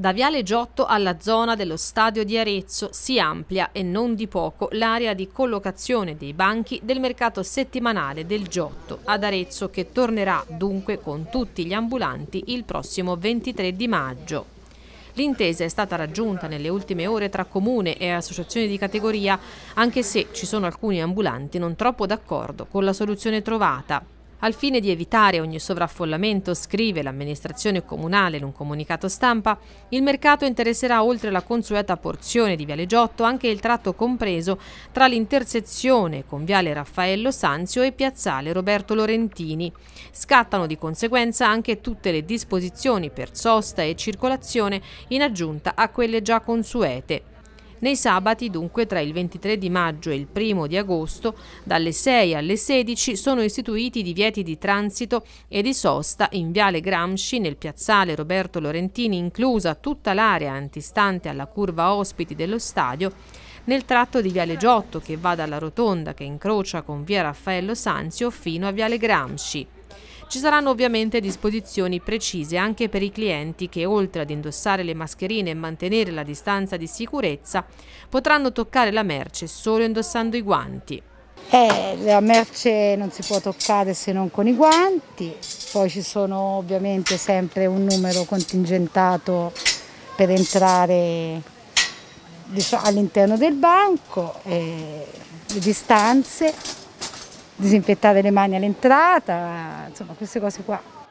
Da Viale Giotto alla zona dello stadio di Arezzo si amplia e non di poco l'area di collocazione dei banchi del mercato settimanale del Giotto ad Arezzo che tornerà dunque con tutti gli ambulanti il prossimo 23 di maggio. L'intesa è stata raggiunta nelle ultime ore tra comune e associazioni di categoria, anche se ci sono alcuni ambulanti non troppo d'accordo con la soluzione trovata. Al fine di evitare ogni sovraffollamento, scrive l'amministrazione comunale in un comunicato stampa, il mercato interesserà oltre la consueta porzione di Viale Giotto anche il tratto compreso tra l'intersezione con Viale Raffaello Sanzio e Piazzale Roberto Lorentini. Scattano di conseguenza anche tutte le disposizioni per sosta e circolazione in aggiunta a quelle già consuete. Nei sabati, dunque, tra il 23 di maggio e il 1 di agosto, dalle 6 alle 16 sono istituiti divieti di transito e di sosta in Viale Gramsci, nel piazzale Roberto Lorentini, inclusa tutta l'area antistante alla curva ospiti dello stadio, nel tratto di Viale Giotto che va dalla rotonda che incrocia con Via Raffaello Sanzio fino a Viale Gramsci. Ci saranno ovviamente disposizioni precise anche per i clienti che oltre ad indossare le mascherine e mantenere la distanza di sicurezza potranno toccare la merce solo indossando i guanti. Eh, la merce non si può toccare se non con i guanti, poi ci sono ovviamente sempre un numero contingentato per entrare diciamo, all'interno del banco, eh, le distanze disinfettare le mani all'entrata, insomma queste cose qua.